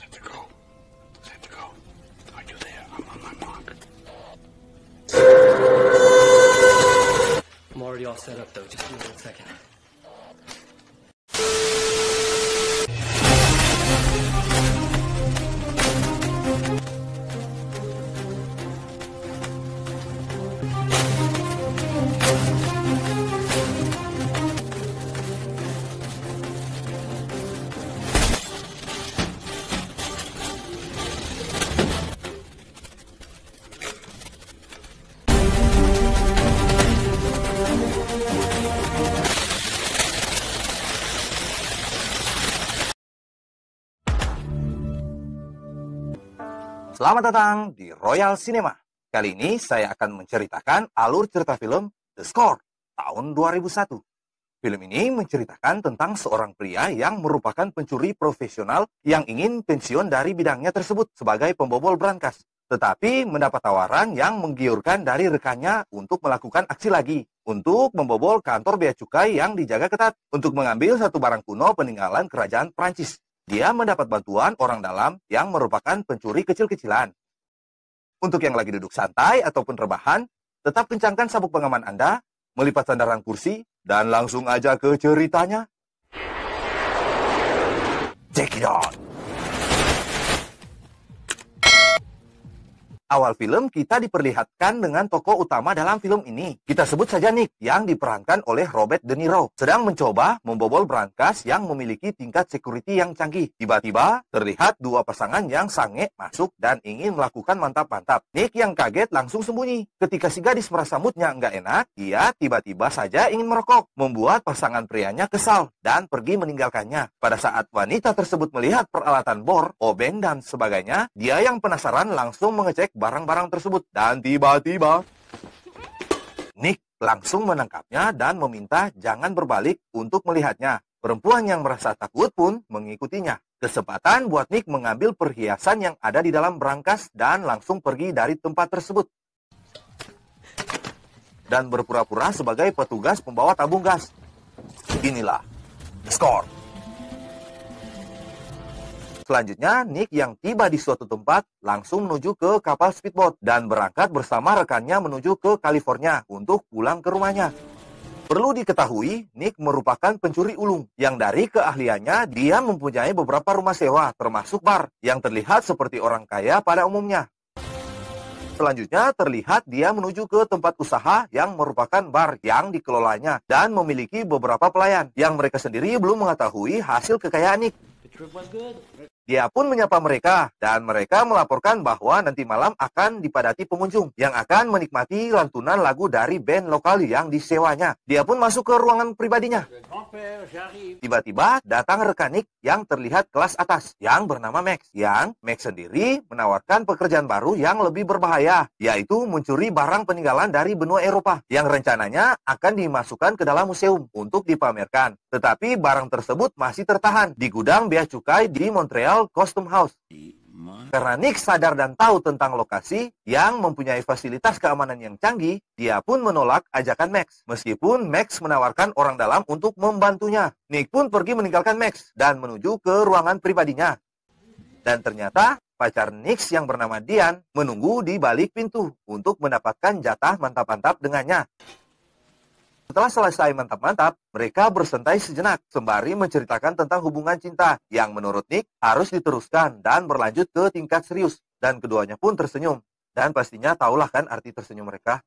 I'm I'm already all set up though. Just give me one second. Selamat datang di Royal Cinema. Kali ini saya akan menceritakan alur cerita film The Score tahun 2001. Film ini menceritakan tentang seorang pria yang merupakan pencuri profesional yang ingin pensiun dari bidangnya tersebut sebagai pembobol brankas. Tetapi mendapat tawaran yang menggiurkan dari rekannya untuk melakukan aksi lagi untuk membobol kantor bea cukai yang dijaga ketat untuk mengambil satu barang kuno peninggalan kerajaan Prancis dia mendapat bantuan orang dalam yang merupakan pencuri kecil-kecilan. Untuk yang lagi duduk santai ataupun rebahan, tetap kencangkan sabuk pengaman Anda, melipat sandaran kursi, dan langsung aja ke ceritanya. it Don. awal film kita diperlihatkan dengan tokoh utama dalam film ini. Kita sebut saja Nick yang diperankan oleh Robert De Niro sedang mencoba membobol brankas yang memiliki tingkat security yang canggih. Tiba-tiba terlihat dua pasangan yang sange masuk dan ingin melakukan mantap-mantap. Nick yang kaget langsung sembunyi. Ketika si gadis merasa moodnya nggak enak, ia tiba-tiba saja ingin merokok, membuat pasangan prianya kesal dan pergi meninggalkannya. Pada saat wanita tersebut melihat peralatan bor, obeng, dan sebagainya, dia yang penasaran langsung mengecek barang-barang tersebut dan tiba-tiba Nick langsung menangkapnya dan meminta jangan berbalik untuk melihatnya. Perempuan yang merasa takut pun mengikutinya. Kesempatan buat Nick mengambil perhiasan yang ada di dalam berangkas dan langsung pergi dari tempat tersebut. Dan berpura-pura sebagai petugas pembawa tabung gas. Inilah skor. Selanjutnya, Nick yang tiba di suatu tempat langsung menuju ke kapal speedboat dan berangkat bersama rekannya menuju ke California untuk pulang ke rumahnya. Perlu diketahui, Nick merupakan pencuri ulung yang dari keahliannya dia mempunyai beberapa rumah sewa termasuk bar yang terlihat seperti orang kaya pada umumnya. Selanjutnya terlihat dia menuju ke tempat usaha yang merupakan bar yang dikelolanya dan memiliki beberapa pelayan yang mereka sendiri belum mengetahui hasil kekayaan Nick. Dia pun menyapa mereka dan mereka melaporkan bahwa nanti malam akan dipadati pengunjung yang akan menikmati lantunan lagu dari band lokal yang disewanya. Dia pun masuk ke ruangan pribadinya. Tiba-tiba datang rekanik yang terlihat kelas atas yang bernama Max. Yang Max sendiri menawarkan pekerjaan baru yang lebih berbahaya yaitu mencuri barang peninggalan dari benua Eropa yang rencananya akan dimasukkan ke dalam museum untuk dipamerkan. Tetapi barang tersebut masih tertahan di gudang bea cukai di Montreal Custom House. Karena Nick sadar dan tahu tentang lokasi yang mempunyai fasilitas keamanan yang canggih, dia pun menolak ajakan Max. Meskipun Max menawarkan orang dalam untuk membantunya, Nick pun pergi meninggalkan Max dan menuju ke ruangan pribadinya. Dan ternyata pacar Nick yang bernama Dian menunggu di balik pintu untuk mendapatkan jatah mantap-mantap dengannya. Setelah selesai mantap-mantap, mereka bersentai sejenak sembari menceritakan tentang hubungan cinta yang menurut Nick harus diteruskan dan berlanjut ke tingkat serius. Dan keduanya pun tersenyum. Dan pastinya tahulah kan arti tersenyum mereka.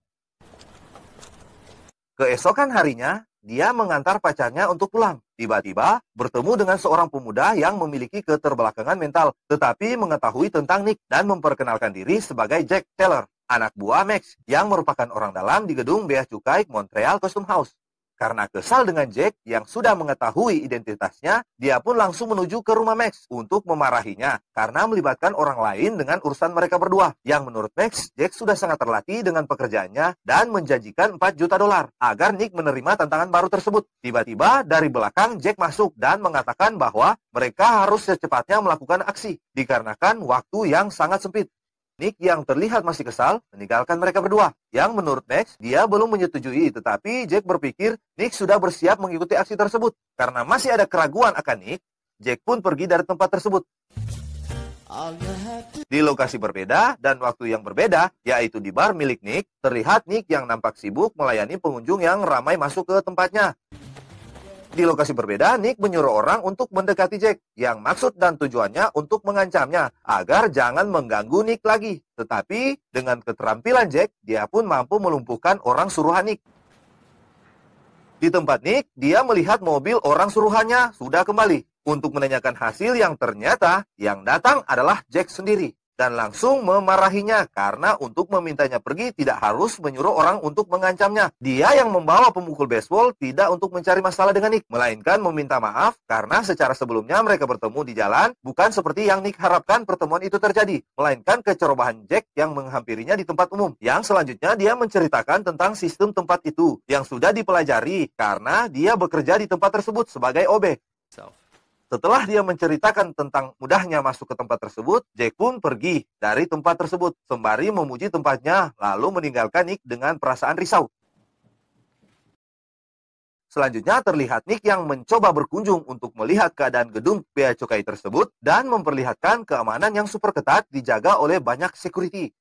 Keesokan harinya, dia mengantar pacarnya untuk pulang. Tiba-tiba bertemu dengan seorang pemuda yang memiliki keterbelakangan mental, tetapi mengetahui tentang Nick dan memperkenalkan diri sebagai Jack Taylor anak buah Max yang merupakan orang dalam di gedung Bea Cukai Montreal Custom House. Karena kesal dengan Jack yang sudah mengetahui identitasnya, dia pun langsung menuju ke rumah Max untuk memarahinya karena melibatkan orang lain dengan urusan mereka berdua. Yang menurut Max, Jack sudah sangat terlatih dengan pekerjaannya dan menjanjikan 4 juta dolar agar Nick menerima tantangan baru tersebut. Tiba-tiba dari belakang Jack masuk dan mengatakan bahwa mereka harus secepatnya melakukan aksi dikarenakan waktu yang sangat sempit. Nick yang terlihat masih kesal meninggalkan mereka berdua. Yang menurut Max, dia belum menyetujui, tetapi Jack berpikir Nick sudah bersiap mengikuti aksi tersebut. Karena masih ada keraguan akan Nick, Jack pun pergi dari tempat tersebut. Di lokasi berbeda dan waktu yang berbeda, yaitu di bar milik Nick, terlihat Nick yang nampak sibuk melayani pengunjung yang ramai masuk ke tempatnya. Di lokasi berbeda, Nick menyuruh orang untuk mendekati Jack, yang maksud dan tujuannya untuk mengancamnya agar jangan mengganggu Nick lagi. Tetapi dengan keterampilan Jack, dia pun mampu melumpuhkan orang suruhan Nick. Di tempat Nick, dia melihat mobil orang suruhannya sudah kembali untuk menanyakan hasil yang ternyata yang datang adalah Jack sendiri dan langsung memarahinya karena untuk memintanya pergi tidak harus menyuruh orang untuk mengancamnya. Dia yang membawa pemukul baseball tidak untuk mencari masalah dengan Nick, melainkan meminta maaf karena secara sebelumnya mereka bertemu di jalan bukan seperti yang Nick harapkan pertemuan itu terjadi, melainkan kecerobohan Jack yang menghampirinya di tempat umum. Yang selanjutnya dia menceritakan tentang sistem tempat itu yang sudah dipelajari karena dia bekerja di tempat tersebut sebagai OB. Self. Setelah dia menceritakan tentang mudahnya masuk ke tempat tersebut, Jack pun pergi dari tempat tersebut sembari memuji tempatnya lalu meninggalkan Nick dengan perasaan risau. Selanjutnya terlihat Nick yang mencoba berkunjung untuk melihat keadaan gedung Bea Cukai tersebut dan memperlihatkan keamanan yang super ketat dijaga oleh banyak security.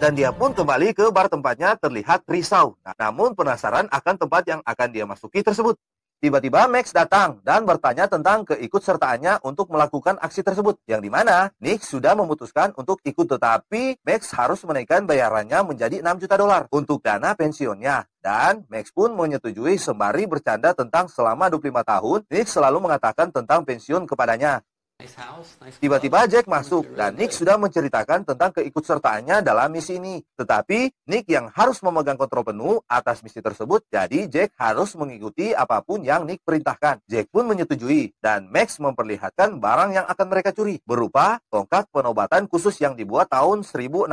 Dan dia pun kembali ke bar tempatnya terlihat risau, namun penasaran akan tempat yang akan dia masuki tersebut. Tiba-tiba Max datang dan bertanya tentang keikutsertaannya untuk melakukan aksi tersebut, yang dimana Nick sudah memutuskan untuk ikut tetapi Max harus menaikkan bayarannya menjadi 6 juta dolar untuk dana pensiunnya. Dan Max pun menyetujui sembari bercanda tentang selama 25 tahun, Nick selalu mengatakan tentang pensiun kepadanya. Tiba-tiba Jack masuk dan Nick sudah menceritakan tentang keikutsertaannya dalam misi ini. Tetapi Nick yang harus memegang kontrol penuh atas misi tersebut, jadi Jack harus mengikuti apapun yang Nick perintahkan. Jack pun menyetujui dan Max memperlihatkan barang yang akan mereka curi berupa tongkat penobatan khusus yang dibuat tahun 1661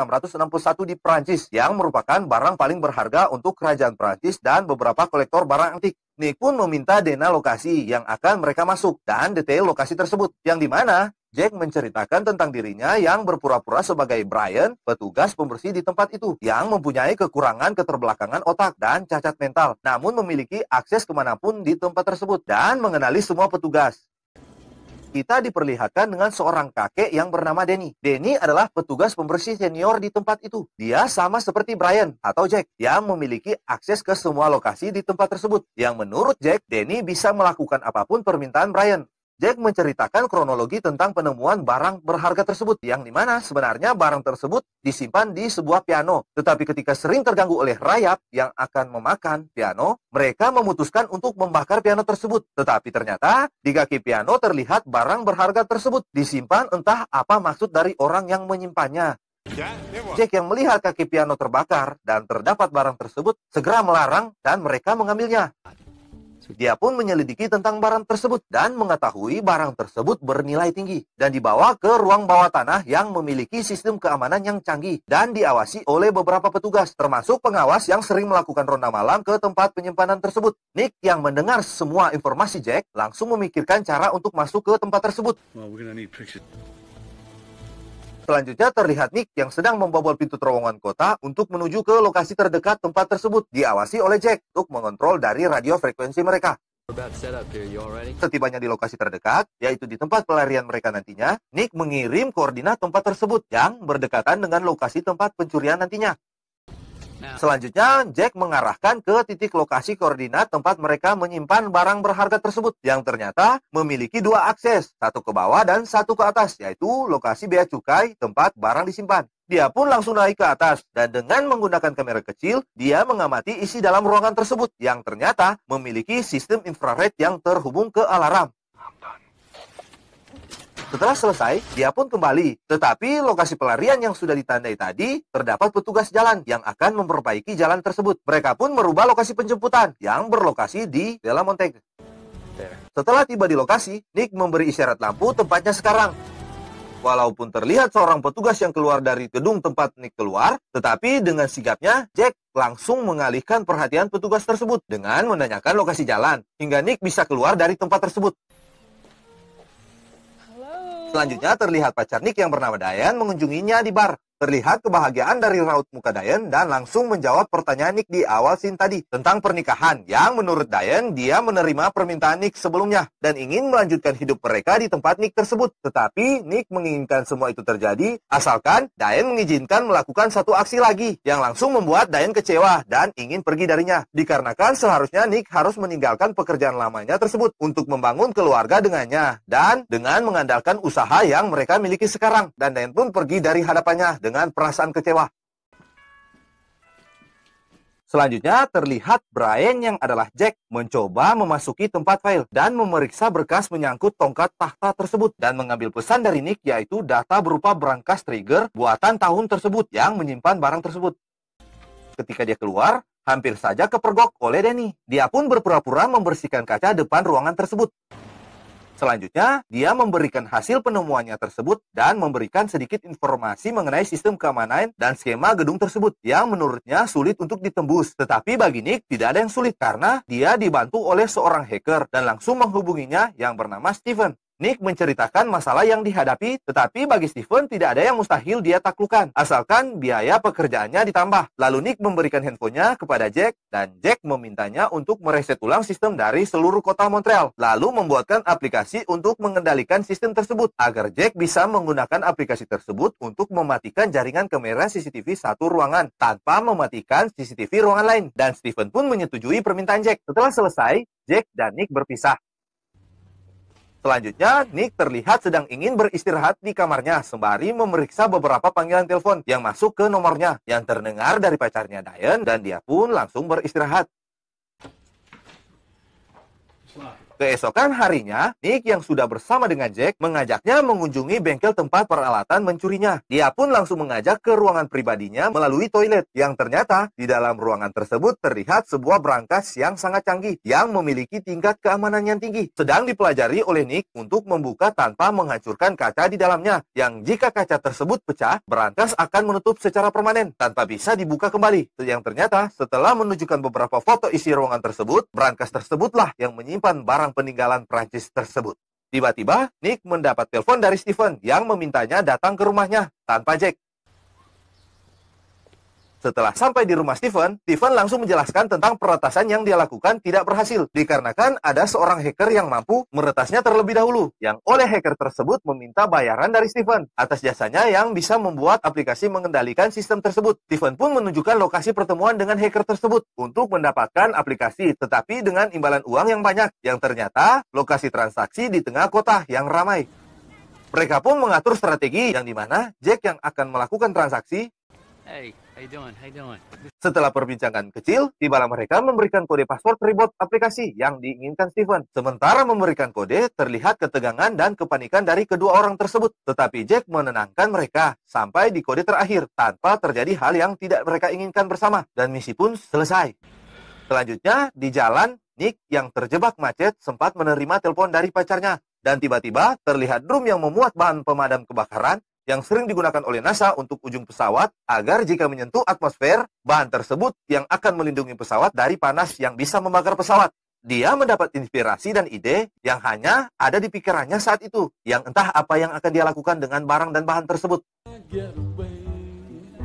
di Prancis yang merupakan barang paling berharga untuk kerajaan Prancis dan beberapa kolektor barang antik. Nick pun meminta Dena lokasi yang akan mereka masuk dan detail lokasi tersebut, yang di mana Jack menceritakan tentang dirinya yang berpura-pura sebagai Brian, petugas pembersih di tempat itu, yang mempunyai kekurangan keterbelakangan otak dan cacat mental, namun memiliki akses kemanapun di tempat tersebut, dan mengenali semua petugas kita diperlihatkan dengan seorang kakek yang bernama Denny. Denny adalah petugas pembersih senior di tempat itu. Dia sama seperti Brian atau Jack yang memiliki akses ke semua lokasi di tempat tersebut. Yang menurut Jack, Denny bisa melakukan apapun permintaan Brian Jack menceritakan kronologi tentang penemuan barang berharga tersebut yang dimana sebenarnya barang tersebut disimpan di sebuah piano. Tetapi ketika sering terganggu oleh rayap yang akan memakan piano, mereka memutuskan untuk membakar piano tersebut. Tetapi ternyata di kaki piano terlihat barang berharga tersebut disimpan entah apa maksud dari orang yang menyimpannya. Ya, Jack yang melihat kaki piano terbakar dan terdapat barang tersebut segera melarang dan mereka mengambilnya. Dia pun menyelidiki tentang barang tersebut dan mengetahui barang tersebut bernilai tinggi dan dibawa ke ruang bawah tanah yang memiliki sistem keamanan yang canggih dan diawasi oleh beberapa petugas termasuk pengawas yang sering melakukan ronda malam ke tempat penyimpanan tersebut. Nick yang mendengar semua informasi Jack langsung memikirkan cara untuk masuk ke tempat tersebut. Well, Selanjutnya terlihat Nick yang sedang membobol pintu terowongan kota untuk menuju ke lokasi terdekat tempat tersebut diawasi oleh Jack untuk mengontrol dari radio frekuensi mereka. Setibanya di lokasi terdekat, yaitu di tempat pelarian mereka nantinya, Nick mengirim koordinat tempat tersebut yang berdekatan dengan lokasi tempat pencurian nantinya. Ya. Selanjutnya, Jack mengarahkan ke titik lokasi koordinat tempat mereka menyimpan barang berharga tersebut yang ternyata memiliki dua akses, satu ke bawah dan satu ke atas, yaitu lokasi bea cukai tempat barang disimpan. Dia pun langsung naik ke atas dan dengan menggunakan kamera kecil, dia mengamati isi dalam ruangan tersebut yang ternyata memiliki sistem infrared yang terhubung ke alarm. Setelah selesai, dia pun kembali. Tetapi lokasi pelarian yang sudah ditandai tadi, terdapat petugas jalan yang akan memperbaiki jalan tersebut. Mereka pun merubah lokasi penjemputan yang berlokasi di Della Montaigne. Setelah tiba di lokasi, Nick memberi isyarat lampu tempatnya sekarang. Walaupun terlihat seorang petugas yang keluar dari gedung tempat Nick keluar, tetapi dengan sigapnya, Jack langsung mengalihkan perhatian petugas tersebut dengan menanyakan lokasi jalan, hingga Nick bisa keluar dari tempat tersebut. Selanjutnya terlihat pacar Nick yang bernama Dayan mengunjunginya di bar Terlihat kebahagiaan dari Raut muka Dayan dan langsung menjawab pertanyaan Nick di awal scene tadi tentang pernikahan yang menurut Dayan dia menerima permintaan Nick sebelumnya dan ingin melanjutkan hidup mereka di tempat Nick tersebut. Tetapi Nick menginginkan semua itu terjadi asalkan Dayan mengizinkan melakukan satu aksi lagi yang langsung membuat Dayan kecewa dan ingin pergi darinya. Dikarenakan seharusnya Nick harus meninggalkan pekerjaan lamanya tersebut untuk membangun keluarga dengannya dan dengan mengandalkan usaha yang mereka miliki sekarang dan Dayan pun pergi dari hadapannya dengan perasaan kecewa. Selanjutnya, terlihat Brian yang adalah Jack mencoba memasuki tempat file dan memeriksa berkas menyangkut tongkat tahta tersebut dan mengambil pesan dari Nick yaitu data berupa berangkas trigger buatan tahun tersebut yang menyimpan barang tersebut. Ketika dia keluar, hampir saja kepergok oleh Danny. Dia pun berpura-pura membersihkan kaca depan ruangan tersebut. Selanjutnya, dia memberikan hasil penemuannya tersebut dan memberikan sedikit informasi mengenai sistem keamanan dan skema gedung tersebut yang menurutnya sulit untuk ditembus. Tetapi bagi Nick tidak ada yang sulit karena dia dibantu oleh seorang hacker dan langsung menghubunginya yang bernama Steven. Nick menceritakan masalah yang dihadapi, tetapi bagi Stephen tidak ada yang mustahil dia taklukan, asalkan biaya pekerjaannya ditambah. Lalu Nick memberikan handphonenya kepada Jack, dan Jack memintanya untuk mereset ulang sistem dari seluruh kota Montreal, lalu membuatkan aplikasi untuk mengendalikan sistem tersebut, agar Jack bisa menggunakan aplikasi tersebut untuk mematikan jaringan kamera CCTV satu ruangan, tanpa mematikan CCTV ruangan lain. Dan Stephen pun menyetujui permintaan Jack. Setelah selesai, Jack dan Nick berpisah. Selanjutnya, Nick terlihat sedang ingin beristirahat di kamarnya sembari memeriksa beberapa panggilan telepon yang masuk ke nomornya yang terdengar dari pacarnya Diane dan dia pun langsung beristirahat. Selamat. Keesokan harinya, Nick yang sudah bersama dengan Jack mengajaknya mengunjungi bengkel tempat peralatan mencurinya. Dia pun langsung mengajak ke ruangan pribadinya melalui toilet yang ternyata di dalam ruangan tersebut terlihat sebuah brankas yang sangat canggih yang memiliki tingkat keamanan yang tinggi. Sedang dipelajari oleh Nick untuk membuka tanpa menghancurkan kaca di dalamnya yang jika kaca tersebut pecah, brankas akan menutup secara permanen tanpa bisa dibuka kembali. Yang ternyata setelah menunjukkan beberapa foto isi ruangan tersebut, brankas tersebutlah yang menyimpan barang barang peninggalan Prancis tersebut. Tiba-tiba, Nick mendapat telepon dari Stephen yang memintanya datang ke rumahnya tanpa Jack. Setelah sampai di rumah Stephen, Steven langsung menjelaskan tentang peretasan yang dia lakukan tidak berhasil dikarenakan ada seorang hacker yang mampu meretasnya terlebih dahulu yang oleh hacker tersebut meminta bayaran dari Stephen atas jasanya yang bisa membuat aplikasi mengendalikan sistem tersebut. Stephen pun menunjukkan lokasi pertemuan dengan hacker tersebut untuk mendapatkan aplikasi tetapi dengan imbalan uang yang banyak yang ternyata lokasi transaksi di tengah kota yang ramai. Mereka pun mengatur strategi yang dimana Jack yang akan melakukan transaksi hey. Setelah perbincangan kecil, tibalah mereka memberikan kode password reboot aplikasi yang diinginkan Steven. Sementara memberikan kode, terlihat ketegangan dan kepanikan dari kedua orang tersebut. Tetapi Jack menenangkan mereka sampai di kode terakhir tanpa terjadi hal yang tidak mereka inginkan bersama. Dan misi pun selesai. Selanjutnya, di jalan, Nick yang terjebak macet sempat menerima telepon dari pacarnya. Dan tiba-tiba terlihat drum yang memuat bahan pemadam kebakaran yang sering digunakan oleh NASA untuk ujung pesawat agar jika menyentuh atmosfer, bahan tersebut yang akan melindungi pesawat dari panas yang bisa membakar pesawat. Dia mendapat inspirasi dan ide yang hanya ada di pikirannya saat itu, yang entah apa yang akan dia lakukan dengan barang dan bahan tersebut.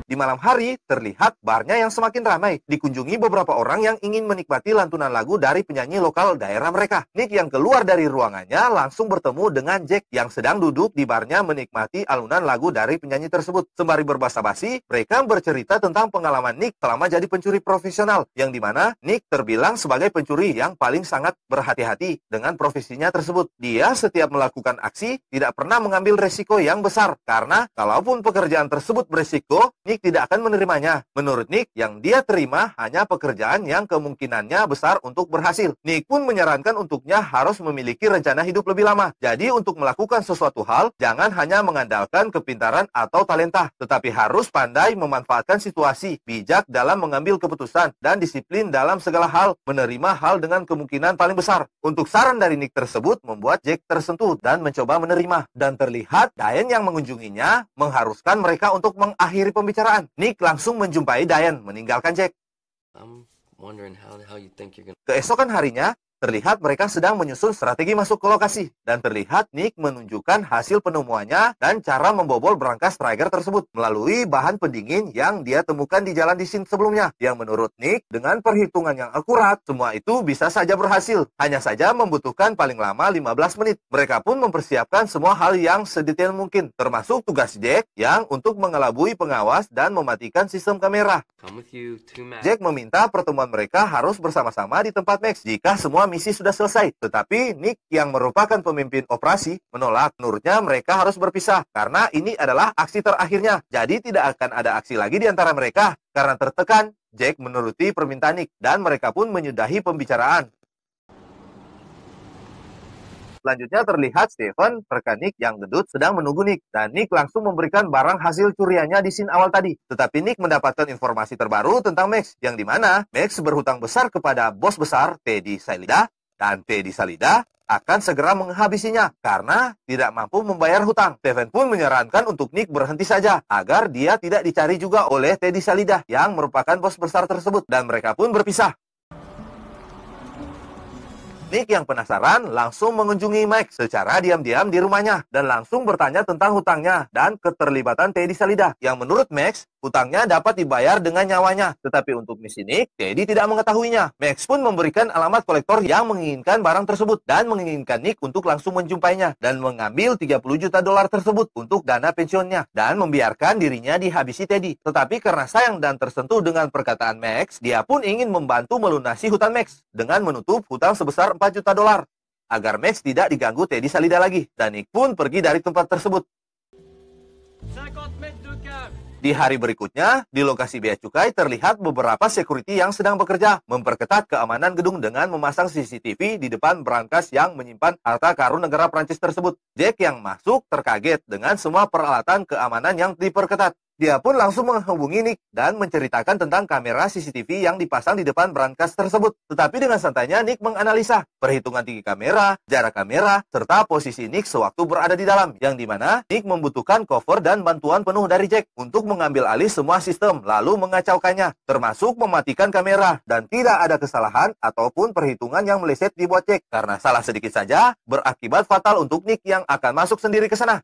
Di malam hari, terlihat barnya yang semakin ramai, dikunjungi beberapa orang yang ingin menikmati lantunan lagu dari penyanyi lokal daerah mereka. Nick yang keluar dari ruangannya langsung bertemu dengan Jack yang sedang duduk di barnya menikmati alunan lagu dari penyanyi tersebut. Sembari berbahasa basi, mereka bercerita tentang pengalaman Nick selama jadi pencuri profesional, yang dimana Nick terbilang sebagai pencuri yang paling sangat berhati-hati dengan profesinya tersebut. Dia setiap melakukan aksi, tidak pernah mengambil resiko yang besar, karena kalaupun pekerjaan tersebut beresiko, Nick Nick tidak akan menerimanya. Menurut Nick, yang dia terima hanya pekerjaan yang kemungkinannya besar untuk berhasil. Nick pun menyarankan untuknya harus memiliki rencana hidup lebih lama. Jadi untuk melakukan sesuatu hal, jangan hanya mengandalkan kepintaran atau talenta, tetapi harus pandai memanfaatkan situasi, bijak dalam mengambil keputusan, dan disiplin dalam segala hal, menerima hal dengan kemungkinan paling besar. Untuk saran dari Nick tersebut membuat Jack tersentuh dan mencoba menerima. Dan terlihat Diane yang mengunjunginya mengharuskan mereka untuk mengakhiri pembicaraan kendaraan. Nick langsung menjumpai Diane meninggalkan Jack. Keesokan harinya, Terlihat mereka sedang menyusun strategi masuk ke lokasi dan terlihat Nick menunjukkan hasil penemuannya dan cara membobol berangkas Striker tersebut melalui bahan pendingin yang dia temukan di jalan di scene sebelumnya. Yang menurut Nick, dengan perhitungan yang akurat, semua itu bisa saja berhasil. Hanya saja membutuhkan paling lama 15 menit. Mereka pun mempersiapkan semua hal yang sedetail mungkin, termasuk tugas Jack yang untuk mengelabui pengawas dan mematikan sistem kamera. Jack meminta pertemuan mereka harus bersama-sama di tempat Max jika semua misi sudah selesai. Tetapi Nick yang merupakan pemimpin operasi menolak. Menurutnya mereka harus berpisah karena ini adalah aksi terakhirnya. Jadi tidak akan ada aksi lagi di antara mereka karena tertekan Jack menuruti permintaan Nick dan mereka pun menyudahi pembicaraan. Selanjutnya terlihat Stephen, rekan Nick yang gendut sedang menunggu Nick. Dan Nick langsung memberikan barang hasil curiannya di scene awal tadi. Tetapi Nick mendapatkan informasi terbaru tentang Max, yang dimana Max berhutang besar kepada bos besar Teddy Salida, dan Teddy Salida akan segera menghabisinya karena tidak mampu membayar hutang. Stephen pun menyarankan untuk Nick berhenti saja agar dia tidak dicari juga oleh Teddy Salida yang merupakan bos besar tersebut dan mereka pun berpisah. Nick yang penasaran langsung mengunjungi Mike secara diam-diam di rumahnya dan langsung bertanya tentang hutangnya dan keterlibatan Teddy Salida yang menurut Max hutangnya dapat dibayar dengan nyawanya. Tetapi untuk Miss Nick, Teddy tidak mengetahuinya. Max pun memberikan alamat kolektor yang menginginkan barang tersebut dan menginginkan Nick untuk langsung menjumpainya dan mengambil 30 juta dolar tersebut untuk dana pensiunnya dan membiarkan dirinya dihabisi Teddy. Tetapi karena sayang dan tersentuh dengan perkataan Max, dia pun ingin membantu melunasi hutang Max dengan menutup hutang sebesar 4 juta dolar agar Max tidak diganggu Teddy Salida lagi. Dan Nick pun pergi dari tempat tersebut. Di hari berikutnya, di lokasi bea cukai terlihat beberapa security yang sedang bekerja memperketat keamanan gedung dengan memasang CCTV di depan brankas yang menyimpan harta karun negara Prancis tersebut. Jack yang masuk terkaget dengan semua peralatan keamanan yang diperketat. Dia pun langsung menghubungi Nick dan menceritakan tentang kamera CCTV yang dipasang di depan brankas tersebut. Tetapi dengan santainya Nick menganalisa perhitungan tinggi kamera, jarak kamera, serta posisi Nick sewaktu berada di dalam. Yang dimana Nick membutuhkan cover dan bantuan penuh dari Jack untuk mengambil alih semua sistem lalu mengacaukannya. Termasuk mematikan kamera dan tidak ada kesalahan ataupun perhitungan yang meleset dibuat Jack. Karena salah sedikit saja berakibat fatal untuk Nick yang akan masuk sendiri ke sana.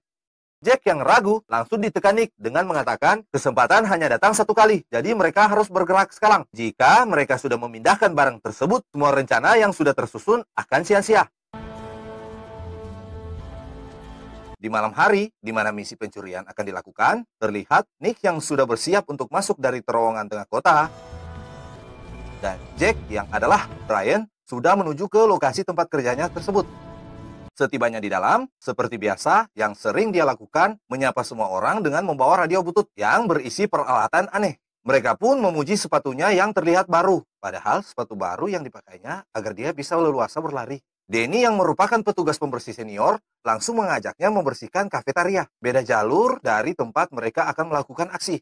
Jack yang ragu langsung ditekanik dengan mengatakan kesempatan hanya datang satu kali, jadi mereka harus bergerak sekarang. Jika mereka sudah memindahkan barang tersebut, semua rencana yang sudah tersusun akan sia-sia. Di malam hari, di mana misi pencurian akan dilakukan, terlihat Nick yang sudah bersiap untuk masuk dari terowongan tengah kota. Dan Jack yang adalah Brian sudah menuju ke lokasi tempat kerjanya tersebut. Setibanya di dalam, seperti biasa, yang sering dia lakukan menyapa semua orang dengan membawa radio butut yang berisi peralatan aneh. Mereka pun memuji sepatunya yang terlihat baru, padahal sepatu baru yang dipakainya agar dia bisa leluasa berlari. Denny yang merupakan petugas pembersih senior langsung mengajaknya membersihkan kafetaria, beda jalur dari tempat mereka akan melakukan aksi.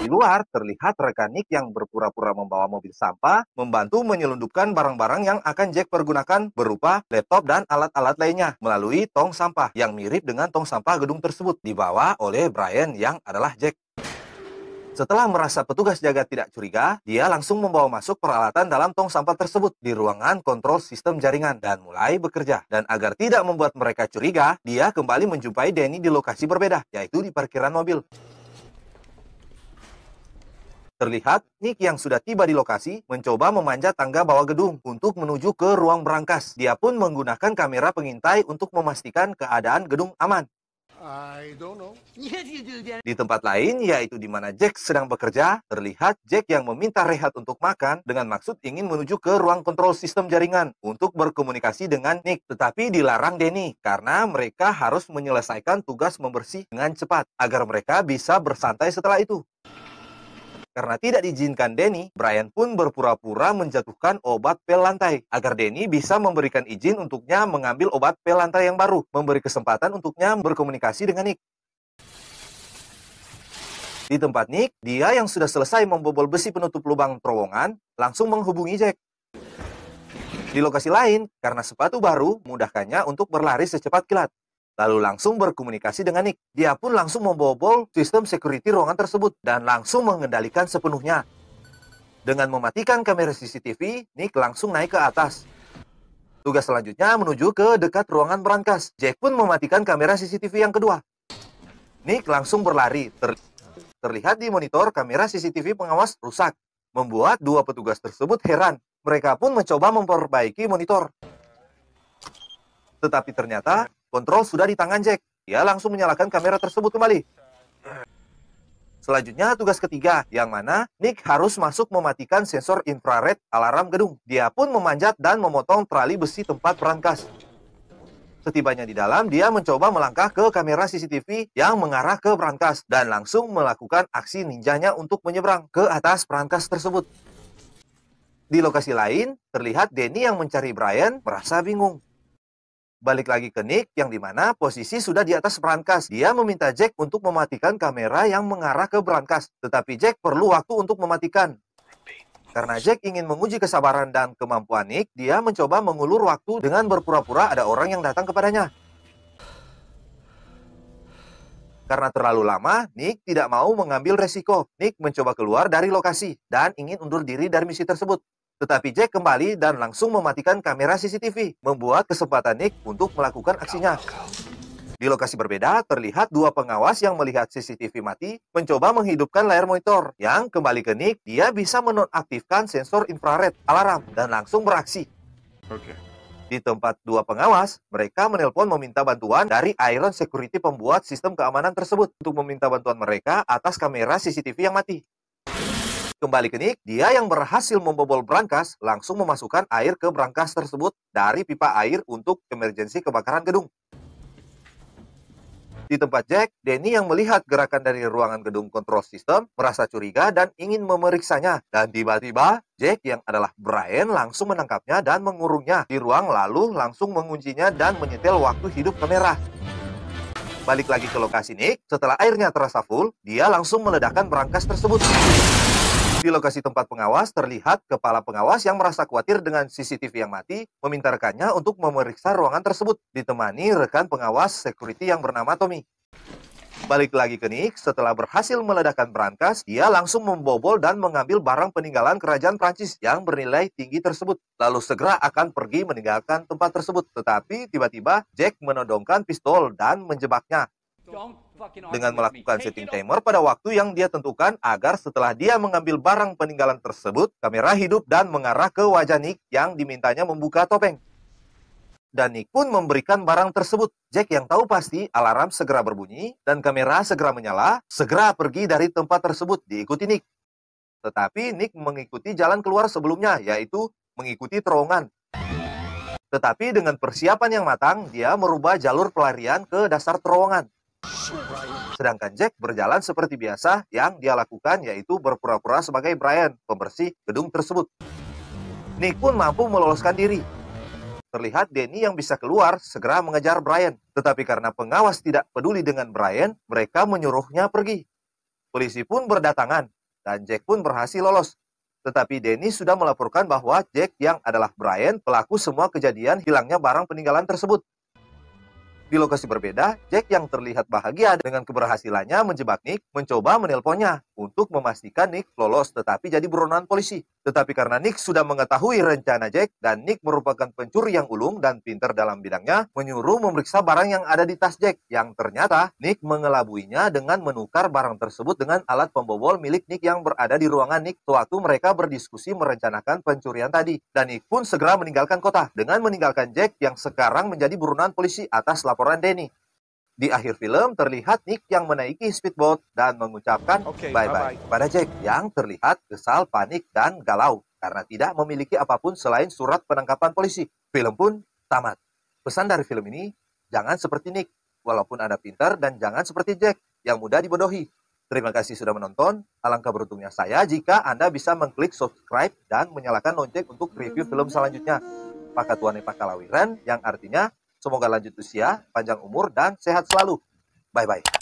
Di luar terlihat rekanik yang berpura-pura membawa mobil sampah membantu menyelundupkan barang-barang yang akan Jack pergunakan berupa laptop dan alat-alat lainnya melalui tong sampah yang mirip dengan tong sampah gedung tersebut dibawa oleh Brian yang adalah Jack. Setelah merasa petugas jaga tidak curiga, dia langsung membawa masuk peralatan dalam tong sampah tersebut di ruangan kontrol sistem jaringan dan mulai bekerja. Dan agar tidak membuat mereka curiga, dia kembali menjumpai Danny di lokasi berbeda, yaitu di parkiran mobil. Terlihat, Nick yang sudah tiba di lokasi mencoba memanjat tangga bawah gedung untuk menuju ke ruang berangkas. Dia pun menggunakan kamera pengintai untuk memastikan keadaan gedung aman. I don't know. Di tempat lain, yaitu di mana Jack sedang bekerja, terlihat Jack yang meminta Rehat untuk makan dengan maksud ingin menuju ke ruang kontrol sistem jaringan untuk berkomunikasi dengan Nick. Tetapi dilarang Denny karena mereka harus menyelesaikan tugas membersih dengan cepat agar mereka bisa bersantai setelah itu. Karena tidak diizinkan Denny, Brian pun berpura-pura menjatuhkan obat pel lantai agar Denny bisa memberikan izin untuknya mengambil obat pel lantai yang baru, memberi kesempatan untuknya berkomunikasi dengan Nick. Di tempat Nick, dia yang sudah selesai membobol besi penutup lubang terowongan langsung menghubungi Jack. Di lokasi lain, karena sepatu baru, mudahkannya untuk berlari secepat kilat lalu langsung berkomunikasi dengan Nick. Dia pun langsung membobol sistem security ruangan tersebut dan langsung mengendalikan sepenuhnya. Dengan mematikan kamera CCTV, Nick langsung naik ke atas. Tugas selanjutnya menuju ke dekat ruangan berangkas. Jack pun mematikan kamera CCTV yang kedua. Nick langsung berlari. Ter terlihat di monitor kamera CCTV pengawas rusak, membuat dua petugas tersebut heran. Mereka pun mencoba memperbaiki monitor. Tetapi ternyata Kontrol sudah di tangan Jack. Dia langsung menyalakan kamera tersebut kembali. Selanjutnya tugas ketiga, yang mana Nick harus masuk mematikan sensor infrared alarm gedung. Dia pun memanjat dan memotong trali besi tempat perangkas. Setibanya di dalam, dia mencoba melangkah ke kamera CCTV yang mengarah ke perangkas dan langsung melakukan aksi ninjanya untuk menyeberang ke atas perangkas tersebut. Di lokasi lain, terlihat Denny yang mencari Brian merasa bingung balik lagi ke Nick yang dimana posisi sudah di atas brankas. Dia meminta Jack untuk mematikan kamera yang mengarah ke brankas. Tetapi Jack perlu waktu untuk mematikan. Karena Jack ingin menguji kesabaran dan kemampuan Nick, dia mencoba mengulur waktu dengan berpura-pura ada orang yang datang kepadanya. Karena terlalu lama, Nick tidak mau mengambil resiko. Nick mencoba keluar dari lokasi dan ingin undur diri dari misi tersebut. Tetapi Jack kembali dan langsung mematikan kamera CCTV, membuat kesempatan Nick untuk melakukan aksinya. Di lokasi berbeda, terlihat dua pengawas yang melihat CCTV mati mencoba menghidupkan layar monitor. Yang kembali ke Nick, dia bisa menonaktifkan sensor infrared, alarm, dan langsung beraksi. Okay. Di tempat dua pengawas, mereka menelpon meminta bantuan dari Iron Security pembuat sistem keamanan tersebut untuk meminta bantuan mereka atas kamera CCTV yang mati. Kembali ke Nick, dia yang berhasil membobol brankas langsung memasukkan air ke brankas tersebut dari pipa air untuk emergensi kebakaran gedung. Di tempat Jack, Denny yang melihat gerakan dari ruangan gedung kontrol sistem merasa curiga dan ingin memeriksanya. Dan tiba-tiba, Jack yang adalah Brian langsung menangkapnya dan mengurungnya di ruang lalu langsung menguncinya dan menyetel waktu hidup kamera. Balik lagi ke lokasi Nick, setelah airnya terasa full, dia langsung meledakkan brankas tersebut. Di lokasi tempat pengawas terlihat kepala pengawas yang merasa khawatir dengan CCTV yang mati meminta rekannya untuk memeriksa ruangan tersebut ditemani rekan pengawas security yang bernama Tommy. Balik lagi ke Nick, setelah berhasil meledakkan brankas, ia langsung membobol dan mengambil barang peninggalan kerajaan Prancis yang bernilai tinggi tersebut. Lalu segera akan pergi meninggalkan tempat tersebut. Tetapi tiba-tiba Jack menodongkan pistol dan menjebaknya. Don't dengan melakukan setting timer pada waktu yang dia tentukan agar setelah dia mengambil barang peninggalan tersebut, kamera hidup dan mengarah ke wajah Nick yang dimintanya membuka topeng. Dan Nick pun memberikan barang tersebut. Jack yang tahu pasti alarm segera berbunyi dan kamera segera menyala, segera pergi dari tempat tersebut diikuti Nick. Tetapi Nick mengikuti jalan keluar sebelumnya, yaitu mengikuti terowongan tetapi dengan persiapan yang matang, dia merubah jalur pelarian ke dasar terowongan. Sedangkan Jack berjalan seperti biasa yang dia lakukan yaitu berpura-pura sebagai Brian, pembersih gedung tersebut. Nick pun mampu meloloskan diri. Terlihat Denny yang bisa keluar segera mengejar Brian. Tetapi karena pengawas tidak peduli dengan Brian, mereka menyuruhnya pergi. Polisi pun berdatangan dan Jack pun berhasil lolos. Tetapi Denny sudah melaporkan bahwa Jack yang adalah Brian pelaku semua kejadian hilangnya barang peninggalan tersebut. Di lokasi berbeda, Jack yang terlihat bahagia dengan keberhasilannya menjebak Nick mencoba menelponnya untuk memastikan Nick lolos tetapi jadi buronan polisi. Tetapi karena Nick sudah mengetahui rencana Jack dan Nick merupakan pencuri yang ulung dan pintar dalam bidangnya, menyuruh memeriksa barang yang ada di tas Jack yang ternyata Nick mengelabuinya dengan menukar barang tersebut dengan alat pembobol milik Nick yang berada di ruangan Nick sewaktu mereka berdiskusi merencanakan pencurian tadi. Dan Nick pun segera meninggalkan kota dengan meninggalkan Jack yang sekarang menjadi buronan polisi atas laporan laporan Denny. Di akhir film terlihat Nick yang menaiki speedboat dan mengucapkan bye-bye okay, kepada Jack yang terlihat kesal, panik, dan galau karena tidak memiliki apapun selain surat penangkapan polisi. Film pun tamat. Pesan dari film ini, jangan seperti Nick, walaupun Anda pintar dan jangan seperti Jack yang mudah dibodohi. Terima kasih sudah menonton. Alangkah beruntungnya saya jika Anda bisa mengklik subscribe dan menyalakan lonceng untuk review film selanjutnya. Pakatuan Pakalawiran yang artinya Semoga lanjut usia, panjang umur, dan sehat selalu. Bye-bye.